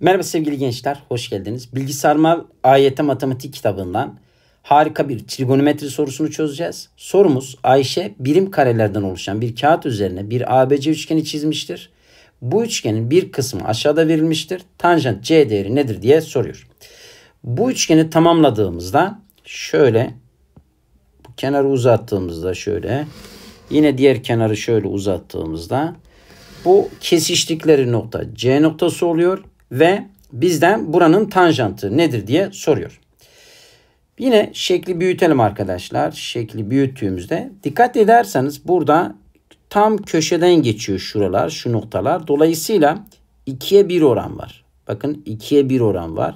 Merhaba sevgili gençler, hoş geldiniz. Bilgi Sarmal AYT Matematik kitabından harika bir trigonometri sorusunu çözeceğiz. Sorumuz Ayşe birim karelerden oluşan bir kağıt üzerine bir ABC üçgeni çizmiştir. Bu üçgenin bir kısmı aşağıda verilmiştir. Tanjant C değeri nedir diye soruyor. Bu üçgeni tamamladığımızda şöyle bu kenarı uzattığımızda şöyle yine diğer kenarı şöyle uzattığımızda bu kesiştikleri nokta C noktası oluyor ve bizden buranın tanjantı nedir diye soruyor. Yine şekli büyütelim arkadaşlar. Şekli büyüttüğümüzde dikkat ederseniz burada tam köşeden geçiyor şuralar, şu noktalar. Dolayısıyla 2'ye 1 oran var. Bakın 2'ye 1 oran var.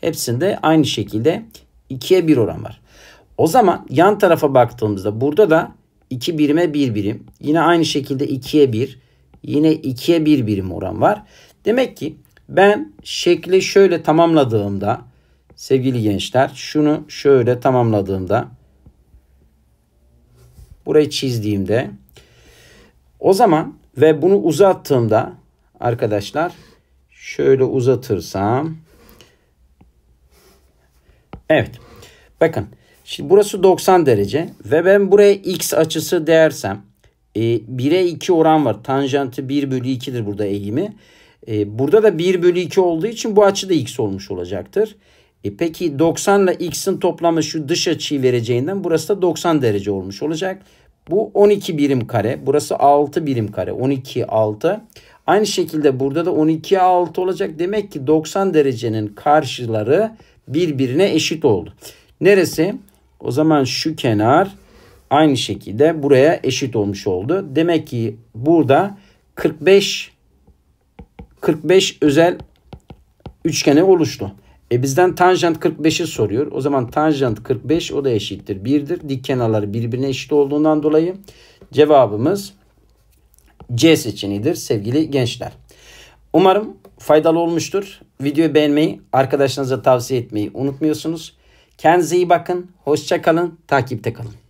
Hepsinde aynı şekilde 2'ye 1 oran var. O zaman yan tarafa baktığımızda burada da 2 birime 1 birim. Yine aynı şekilde 2'ye 1. Yine 2'ye 1 birim oran var. Demek ki ben şekli şöyle tamamladığımda sevgili gençler şunu şöyle tamamladığımda burayı çizdiğimde o zaman ve bunu uzattığımda arkadaşlar şöyle uzatırsam evet bakın şimdi burası 90 derece ve ben buraya x açısı dersem e, 1'e 2 oran var. Tanjantı 1 bölü 2'dir burada eğimi. E, burada da 1 bölü 2 olduğu için bu açı da x olmuş olacaktır. E peki 90 ile x'in toplamı şu dış açıyı vereceğinden burası da 90 derece olmuş olacak. Bu 12 birim kare. Burası 6 birim kare. 12 6. Aynı şekilde burada da 12 6 olacak. Demek ki 90 derecenin karşıları birbirine eşit oldu. Neresi? O zaman şu kenar aynı şekilde buraya eşit olmuş oldu. Demek ki burada 45 45 özel üçgeni oluştu. E bizden tanjant 45'i soruyor. O zaman tanjant 45 o da eşittir 1'dir. Dik kenarları birbirine eşit olduğundan dolayı cevabımız C seçeneğidir sevgili gençler. Umarım faydalı olmuştur. Videoyu beğenmeyi, arkadaşlarınıza tavsiye etmeyi unutmuyorsunuz. Kendinize iyi bakın. Hoşça kalın. Takipte kalın.